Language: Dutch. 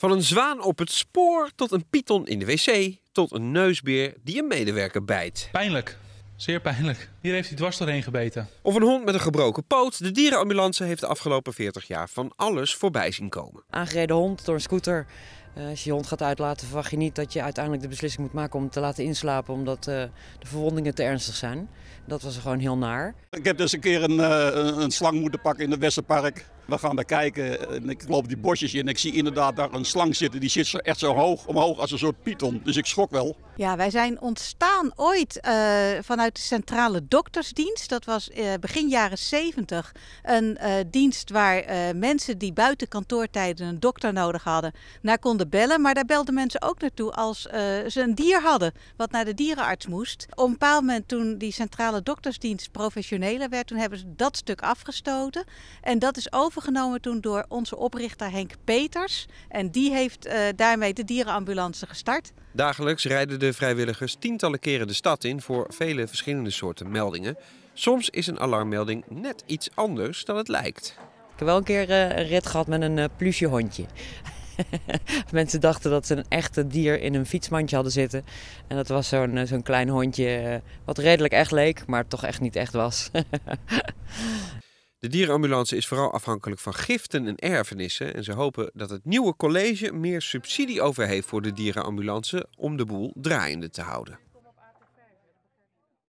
Van een zwaan op het spoor tot een python in de wc, tot een neusbeer die een medewerker bijt. Pijnlijk. Zeer pijnlijk. Hier heeft hij dwars doorheen gebeten. Of een hond met een gebroken poot. De dierenambulance heeft de afgelopen 40 jaar van alles voorbij zien komen. Aangereden hond door een scooter. Eh, als je je hond gaat uitlaten, verwacht je niet dat je uiteindelijk de beslissing moet maken om te laten inslapen, omdat eh, de verwondingen te ernstig zijn. Dat was gewoon heel naar. Ik heb dus een keer een, eh, een slang moeten pakken in het Westerpark. We gaan daar kijken en ik loop die bosjes in en ik zie inderdaad daar een slang zitten. Die zit echt zo hoog omhoog als een soort python. Dus ik schrok wel. Ja, wij zijn ontstaan ooit eh, vanuit de Centrale Doktersdienst. Dat was eh, begin jaren 70 een eh, dienst waar mensen die buiten kantoortijden een dokter nodig hadden, naar konden bellen. Maar daar belden mensen ook naartoe als ze een dier hadden, wat naar de dierenarts moest. Op een bepaald moment toen die Centrale Doktersdienst professioneler werd, toen hebben ze dat stuk afgestoten. En dat is overgenomen toen door onze oprichter Henk Peters. En die heeft daarmee de dierenambulance gestart. Dagelijks rijden de vrijwilligers tientallen keren de stad in voor vele verschillende soorten meldingen. Soms is een alarmmelding net iets anders dan het lijkt. Ik heb wel een keer eh, een rit gehad met een eh, plusje hondje. Mensen dachten dat ze een echte dier in een fietsmandje hadden zitten. En dat was zo'n eh, zo'n klein hondje wat redelijk echt leek, maar toch echt niet echt was. De dierenambulance is vooral afhankelijk van giften en erfenissen. En ze hopen dat het nieuwe college meer subsidie over heeft voor de dierenambulance om de boel draaiende te houden.